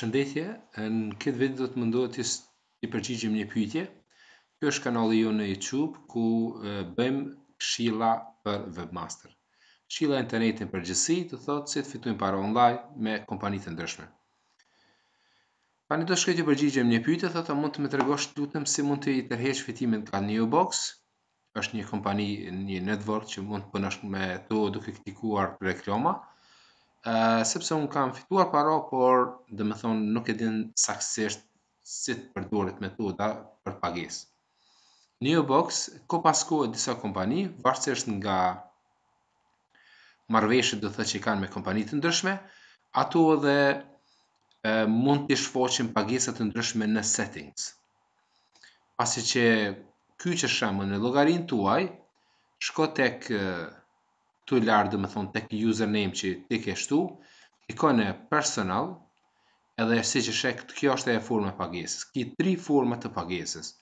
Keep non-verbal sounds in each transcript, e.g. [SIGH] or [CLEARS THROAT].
Shëndetje, në këtë vend do të mendohet të i përgjigjim një pyetje. Kjo është kanali jonë në YouTube ku bëjmë këshilla për webmaster. Këshilla internetin për gjithësi, të thotë si të fitojmë para online me kompani të ndryshme. Pa një do shkëtë i përgjigjim një pyetje, thotë a mund të me tërgosh lutëm si mund të i tërheq fitimin ka një Box, është një kompani, një network që mund të përnësh me to duke këtikuar për reklama, ë sepse un kam fituar para por dhe të thonë nuk e din saktësisht si të përdoret metoda për pagesë. New Box ko pasku disa kompani varësisht nga marveshët do të thotë që kanë me kompani të ndryshme, ato edhe mund të shfoqin pagesa të ndryshme në settings. Pasi që ky që shëmë në llogarinë tuaj shko tek këtu lartë dhe më thonë tek username që ti kështu, shtu, ikone personal, edhe si që shek, kjo është e e pagesis. Ki tri formë të pagesis.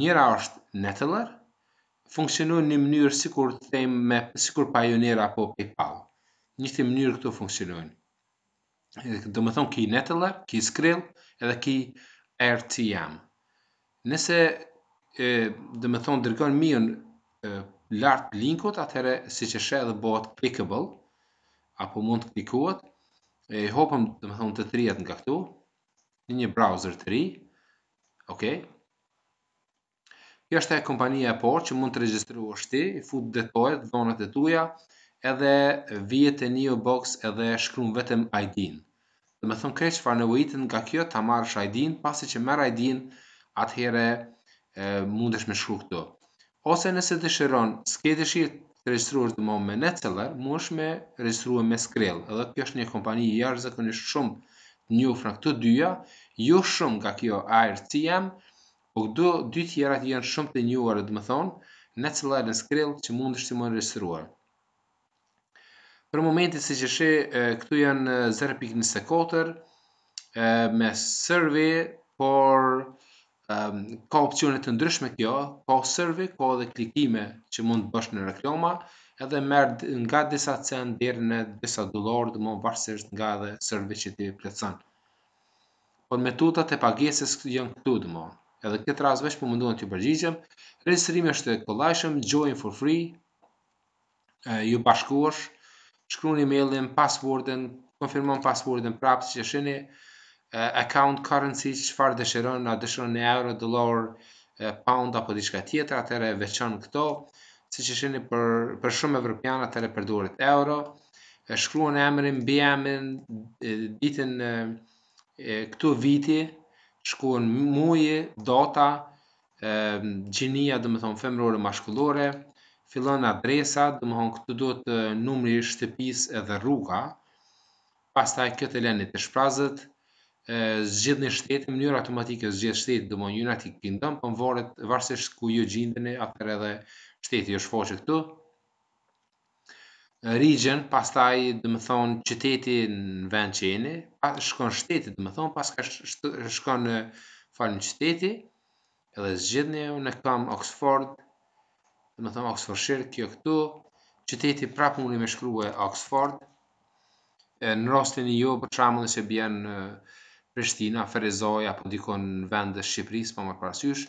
Njëra është Neteller, funksionuar një mënyrë si kur të thejmë me si kur apo PayPal. Një të mënyrë këtu funksionuar. Dhe më thonë ki Neteller, ki Skrill, edhe ki RTM. Nëse, dhe më thonë, dërgonë mion lart linkut, atëherë siç e sheh edhe bëhet clickable apo mund të klikohet. E hopëm, domethënë të thrihet nga këtu në një browser të ri. Okej. Kjo është e kompania e parë që mund të regjistrohesh ti, fut detajet, dhonat e tua, edhe vije te Neo Box edhe shkruan vetëm ID-n. Domethënë kreç çfarë nevojitë nga kjo ta marrësh ID-n, pasi që merr ID-n, atëherë mundesh me shkru këtu ose nëse dëshiron s'ke dëshirë të registruar të mom me Netseller, mu është me registruar me Skrill, edhe kjo është një kompani i jarë zakonisht shumë një ufra këtë dyja, jo shumë nga kjo ARCM, po këtë dy tjera të janë shumë të një uarë dhe më thonë, Netseller në Skrill që mund është të më registruar. Për momentin se që shi, këtu janë 0.24 me survey, por um, ka opcione të ndryshme kjo, ka survey, ka edhe klikime që mund të bësh në reklama, edhe merr nga disa cent deri në disa dollar, do të thonë varësisht nga edhe survey që ti plotson. Po metodat e pagesës janë këtu, do Edhe këtë rast vetëm po munduam të përgjigjem. Regjistrimi është i kollajshëm, join for free. Uh, ju bashkuash, shkruani emailin, passwordin, konfirmon passwordin prapë si që sheni. Uh, uh, account currency çfarë dëshiron, a dëshiron euro, dollar, pound apo diçka tjetër, atëherë veçon këto, siç e shihni për për shumë evropian atëherë për duhet euro, e shkruan emrin, mbiemrin, ditën e, këtu viti, shkruan muaj, data, e, gjinia, do të thon femrore maskullore, fillon adresa, do të thon këtu duhet numri i shtëpisë edhe rruga. Pastaj këtë lëni të shprazët, e, zgjidh në shtetë në mënyrë automatike zgjidh shteti do United kingdom po varet varësisht ku ju gjendeni atër edhe shteti është foshë këtu region pastaj do të thonë, qyteti në vend qeni pa shkon shteti do pas ka shkon në fal qyteti edhe zgjidhni unë kam Oxford do thonë thon Oxfordshire kjo këtu qyteti prapë mundi me shkruhe Oxford në rastin e jo, për shembull se bien Prishtina, Ferizoj, apo dikon vend dhe Shqipëris, po më parasysh,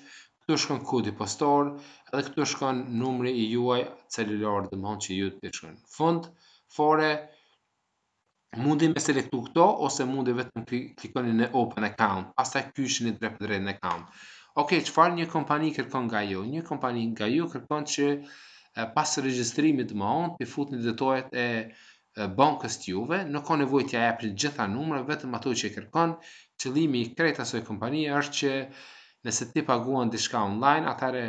këtu shkon kodi postor, edhe këtu shkon numri i juaj celular dhe që ju të shkon fund, fore, mundi me selektu këto, ose mundi vetëm klikoni në open account, pasta kyshin i drepë drejt në account. Ok, qëfar një kompani kërkon nga ju? Një kompani nga ju kërkon që pas registrimit më onë, të futni detojt e bankës të juve, nuk ka nevojë t'ja japni gjitha numrat, vetëm ato që kërkon. Qëllimi i krejt asoj kompanie është që nëse ti paguan diçka online, atare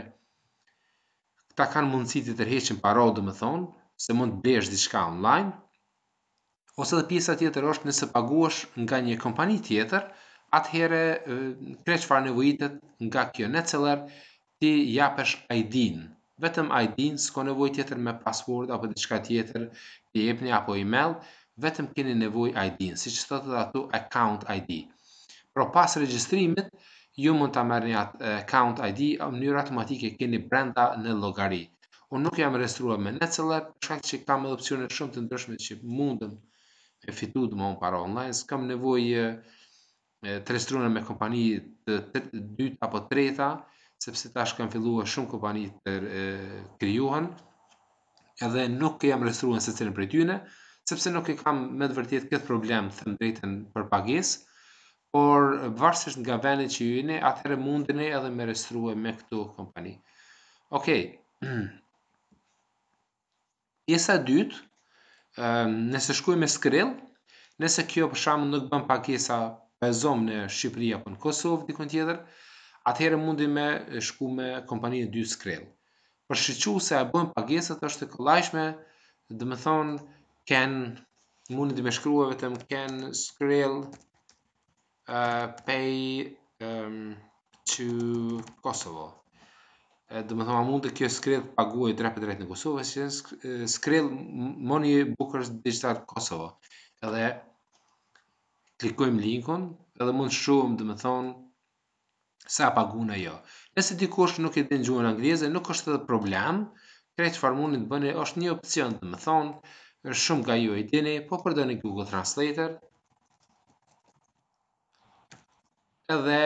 këta kanë mundësi të tërheqin paro, dhe më thonë, se mund të besh diçka online, ose dhe pjesa tjetër është nëse paguash nga një kompani tjetër, atëhere që farë nevojitet nga kjo neceller, ti japesh ID-në vetëm ID, s'ko nevoj tjetër me password apo diçka tjetër të jepni apo email, vetëm keni nevoj ID, si që të të datu account ID. Pro pas registrimit, ju mund të mërë një account ID, mënyrë automatike keni brenda në llogari. Unë nuk jam regjistruar me Netzeler, shkak që kam edhe opcione shumë të ndryshme që mundëm e fitu dhe më para online, s'kam nevoj të restruar me kompani të dytë apo të treta, të sepse tash kanë filluar shumë kompani të krijuan edhe nuk jam rrethuar se cilin për t'yne, sepse nuk e kam me të vërtetë këtë problem them drejtën për pagesë, por varsësht nga venit që atëre atëherë mundeni edhe me rrethrua me këtë kompani. Okej. jesa [CLEARS THROAT] Pjesa dytë, ehm, nëse shkojmë me skrill, nëse kjo për shkakun nuk bën pagesa pezom në Shqipëri apo në Kosovë dikon tjetër, atëherë mundi me shku me kompaninë dy skrill. Për shqyqu se a bën pagesat është të kollajshme, do të thonë, kanë mundi me shkruaj vetëm ken skrill uh, pay um, to Kosovo. Do të thonë, a mund të kjo skrill paguaj drepe drejt në Kosovo, si në skrill Money Bookers Digital Kosovo. Edhe klikojm linkon, edhe mund shumë, dhe me thonë, sa pagun e jo. Nëse dikush nuk e din gjuhën në angleze, nuk është edhe problem, krejt që farë mundin të bëni, është një opcion të më thonë, është shumë ka ju e dini, po përdo Google Translator, edhe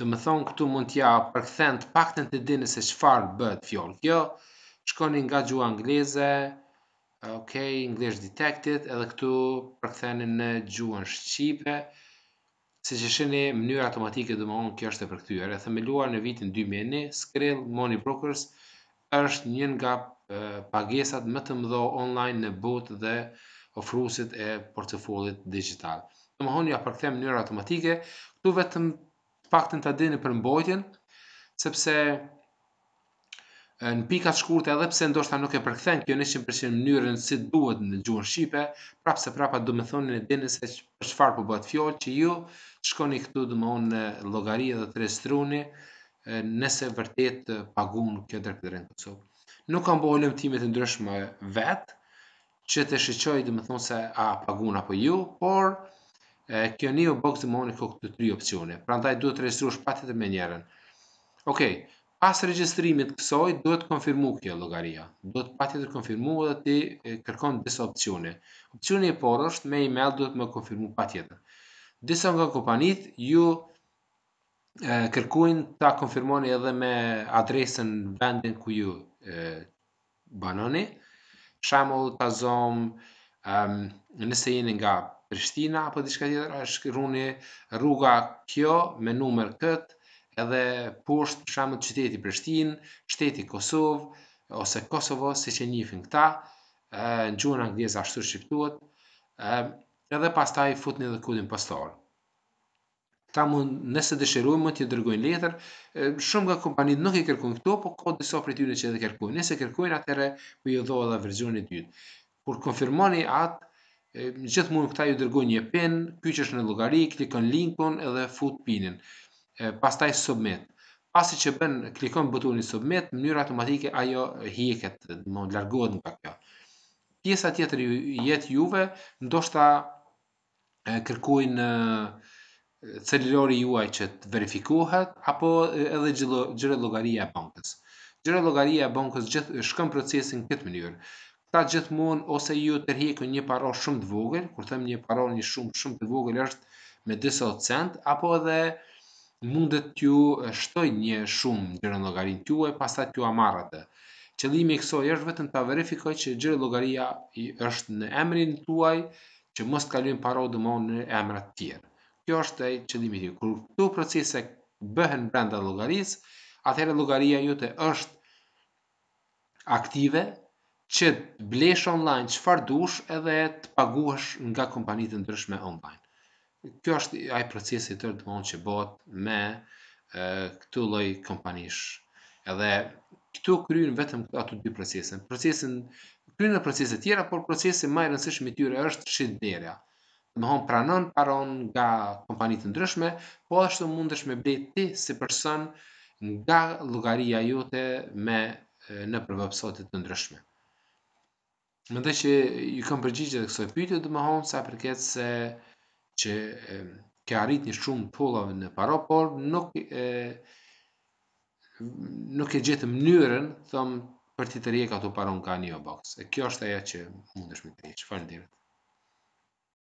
të më thonë këtu mund t'ja përkëthen të pakten të dini se çfarë bëhet fjalë kjo, shkoni nga gjuhë angleze, ok, English Detected, edhe këtu përkëthenin në gjuhën shqipe, Si që shini, mënyrë automatike dhe më onë kjo është e përkëtyre. E themeluar në vitin 2001, Skrill Money Brokers është njën nga pagesat më të mdo online në bot dhe ofrusit e portofolit digital. Dhe më honë ja përkëtem mënyrë automatike, këtu vetëm pak të në të dini për mbojtjen, sepse në pika të shkurtë edhe pse ndoshta nuk e përkthen kjo në 100% mënyrën si duhet në gjuhën shqipe, prapse prapa do të thonë në denë se për çfarë po bëhet fjalë që ju shkoni këtu do të në llogari edhe të regjistroni nëse vërtet paguon kjo drejtë drejt në Kosovë. Nuk kam bëu lëmtime të ndryshme vet që të shqoj do thonë se a pagun apo ju, por e, kjo një u bëk të mohoni tre opsione. Prandaj duhet të regjistrosh patjetër me njërin. Okej. Okay. Pas regjistrimit kësoj, duhet konfirmu kjo logaria. Duhet pati të konfirmu dhe ti kërkon disa opcione. Opcione e por është me e-mail duhet me konfirmu pa tjetër. Disa nga kompanit, ju kërkuin të konfirmoni edhe me adresën vendin ku ju banoni. Shemull të azom, nëse jeni nga Prishtina, apo diçka tjetër, është rruga kjo me numër këtë, edhe poshtë për shkak të qytetit Prishtinë, shteti Kosov ose Kosovo siç e fin këta, ë në gjuhën angleze ashtu shqiptuat, ë edhe pastaj futni edhe kodin postal. Ta mund nëse dëshirojmë mund t'i dërgojnë letër, shumë nga kompanitë nuk e kërkojnë këto, po ka disa për tyre që e kërkojnë. Nëse kërkojnë atëherë për po ju dhoha edhe versioni i dytë. Kur konfirmoni atë, gjithmonë këta ju dërgojnë një pin, kyç është në llogari, klikon linkun edhe fut pinin pastaj submit. Pasi që bën klikon butonin submit, mënyra automatike ajo hiqet, më largohet nga kjo. Pjesa tjetër ju jet juve, ndoshta kërkojnë celulori juaj që të verifikohet apo edhe gjëre llogaria e bankës. Gjëre llogaria e bankës gjithë shkon procesin këtë mënyrë. Ta gjithmonë ose ju tërheqën një paro shumë të vogël, kur them një paro një shumë shumë të vogël është me 20 cent apo edhe mundet t'ju shtoj një shumë gjërën logarin t'ju e pasta t'ju amarrate. Qëllimi i kësoj është vetëm ta verifikoj që gjërë logaria i është në emrin t'uaj që mos t'kallim paro dhe në emrat tjerë. Kjo është e qëllimi t'ju. Kërë këtu procese bëhen brenda logaris, atëherë logaria ju të është aktive që blesh online që fardush edhe t'paguash nga kompanitë ndryshme online kjo është ai procesi i tërë domthonjë që bëhet me e, këtu lloj kompanish. Edhe këtu kryen vetëm ato dy procese. Procesin kryen në procese tjera, por procesi më i rëndësishëm i tyre është shitblerja. Domthonjë pranon paron nga kompani të ndryshme, po ashtu mundesh me blej ti si person nga llogaria jote me e, në përvepsote të ndryshme. Mendoj që ju kam përgjigjet kësaj pyetje, domethënë sa përket se që ke një shumë pullave në para, por nuk e, nuk e gjithë mënyrën thëmë për ti të rjeka ato paron ka një obokës. E kjo është aja që mundesh me të rjeqë, falë